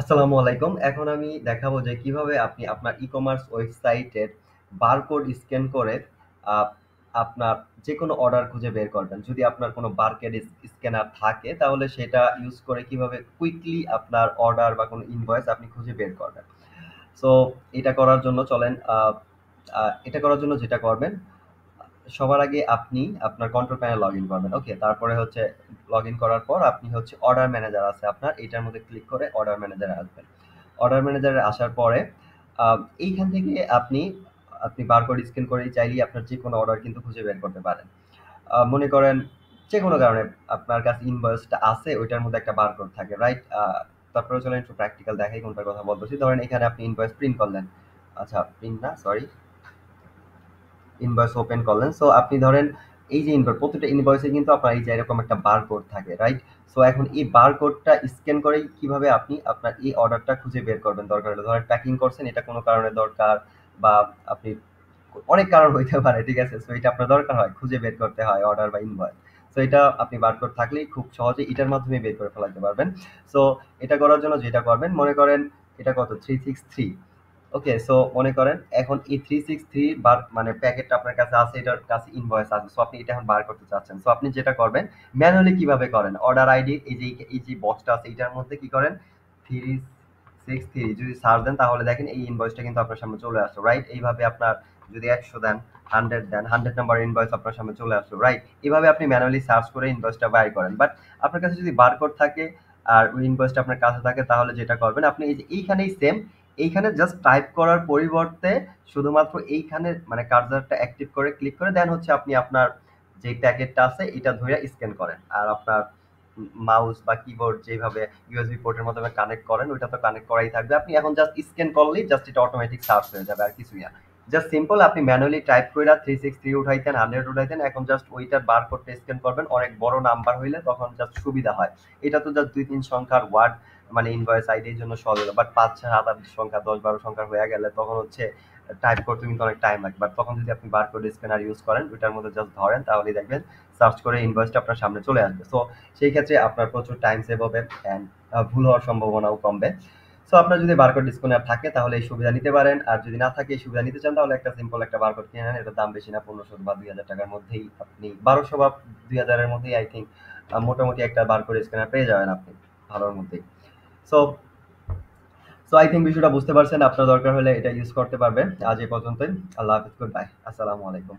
আসসালামু আলাইকুম এখন আমি দেখাবো যে কিভাবে আপনি আপনার ই কমার্স ওয়েবসাইটের বারকোড স্ক্যান করে আপনার যে কোনো অর্ডার খুঁজে বের করবেন যদি আপনার কোনো বারকেড স্ক্যানার থাকে তাহলে সেটা ইউজ করে কিভাবে কুইকলি আপনার অর্ডার বা কোনো ইনভয়েস আপনি খুঁজে বের করবেন সো এটা করার জন্য চলেন এটা করার জন্য যেটা করবেন সবার আগে আপনি আপনার কন্ট্রোল প্যানেল লগ ইন করবেন ওকে তারপরে হচ্ছে লগ ইন করার পর আপনি হচ্ছে অর্ডার ম্যানেজার আছে আপনার এটার মধ্যে ক্লিক করে অর্ডার ম্যানেজারে আসবেন অর্ডার ম্যানেজারে আসার পরে এইখান থেকে আপনি আপনি বারকোড স্ক্যান করেই চাইলেই আপনার যে কোনো অর্ডার কিন্তু খুঁজে বের করতে পারেন মনে করেন যে কোনো কারণে আপনার কাছে ইনভয়েসটা আছে ওইটার মধ্যে একটা বারকোড থাকে রাইট তারপরে চলেন একটু প্র্যাকটিক্যাল দেখাই কোনটার কথা বলতেছি ধরেন এখানে আপনি ইনভয়েস প্রিন্ট করলেন আচ্ছা প্রিন্ট না সরি ইনভয়েস ওপেন করলেন সো আপনি ধরেন এই যে ইনভয়েস প্রতিটা ইনভয়েসে কিন্তু আপনার এই যে এরকম একটা বার কোড থাকে রাইট সো এখন এই বারকোডটা স্ক্যান করে কিভাবে আপনি আপনার এই অর্ডারটা খুঁজে বের করবেন দরকার হলে ধরেন প্যাকিং করছেন এটা কোনো কারণে দরকার বা আপনি অনেক কারণ হইতে পারে ঠিক আছে সো এটা আপনার দরকার হয় খুঁজে বের করতে হয় অর্ডার বা ইনভয়েস সো এটা আপনি বারকোড থাকলেই খুব সহজে এটার মাধ্যমে বের করে ফেলাতে পারবেন সো এটা করার জন্য যেটা করবেন মনে করেন এটা কত three six three okay so মনে করেন এখন এই থ্রি সিক্স থ্রি বার মানে প্যাকেটটা আপনার কাছে আছে এটার কাছে ইনভয়েস আছে সো আপনি এটা এখন বার করতে চাচ্ছেন সো আপনি যেটা করবেন ম্যানুয়ালি কিভাবে করেন অর্ডার আইডি এই যে এই যে বক্সটা আছে এটার মধ্যে কি করেন থ্রি সিক্স থ্রি যদি সার্চ দেন তাহলে দেখেন এই ইনভয়েসটা কিন্তু আপনার সামনে চলে আসলো রাইট এইভাবে আপনার যদি একশো দেন হান্ড্রেড দেন হান্ড্রেড নাম্বার ইনভয়েস আপনার সামনে চলে আসলো রাইট এইভাবে আপনি ম্যানুয়ালি সার্চ করে ইনভয়েসটা বাই করেন বাট আপনার কাছে যদি বারকোড থাকে আর ওই ইনভয়েসটা আপনার কাছে থাকে তাহলে যেটা করবেন আপনি এই যে এইখানেই সেম এইখানে জাস্ট টাইপ করার পরিবর্তে শুধুমাত্র এইখানে মানে কার্জারটা অ্যাক্টিভ করে ক্লিক করে দেন হচ্ছে আপনি আপনার যে প্যাকেটটা আছে এটা ধরে স্ক্যান করেন আর আপনার মাউস বা কিবোর্ড যেভাবে ইউএসবি পোর্টের মাধ্যমে কানেক্ট করেন ওইটা তো কানেক্ট করাই থাকবে আপনি এখন জাস্ট স্ক্যান করলেই জাস্ট এটা অটোমেটিক সার্চ হয়ে যাবে আর কিছুই না জাস্ট সিম্পল আপনি ম্যানুয়ালি টাইপ করে থ্রি সিক্স থ্রি উঠাইতেন হান্ড্রেড উঠাইতেন এখন জাস্ট ওইটার করতে স্ক্যান করবেন অনেক বড় নাম্বার হইলে তখন জাস্ট সুবিধা হয় এটা তো জাস্ট দুই তিন সংখ্যার ওয়ার্ড মানে ইনভয়েস আইডির জন্য সহজ হলো বাট পাঁচ ছয় সাত আট সংখ্যা দশ বারো সংখ্যা হয়ে গেলে তখন হচ্ছে টাইপ করতে কিন্তু অনেক টাইম লাগে বাট তখন যদি আপনি বারকোড স্ক্যানার ইউজ করেন ওইটার মধ্যে জাস্ট ধরেন তাহলে দেখবেন সার্চ করে ইনভয়েসটা আপনার সামনে চলে আসবে সো সেই ক্ষেত্রে আপনার প্রচুর টাইম সেভ হবে অ্যান্ড ভুল হওয়ার সম্ভাবনাও কমবে সো আপনার যদি বারকোড স্ক্যানার থাকে তাহলে এই সুবিধা নিতে পারেন আর যদি না থাকে এই সুবিধা নিতে চান তাহলে একটা সিম্পল একটা বারকোড কিনে নেন এটার দাম বেশি না পনেরোশো বা দুই হাজার টাকার মধ্যেই আপনি বারোশো বা দুই হাজারের মধ্যেই আই থিঙ্ক মোটামুটি একটা বারকোড স্ক্যানার পেয়ে যাবেন আপনি ভালোর মধ্যেই সো সো আই থিঙ্ক বিষয়টা বুঝতে পারছেন আপনার দরকার হলে এটা ইউজ করতে পারবেন আজ এই পর্যন্তই আল্লাহ হাফিজ গুড বাই আসসালামু আলাইকুম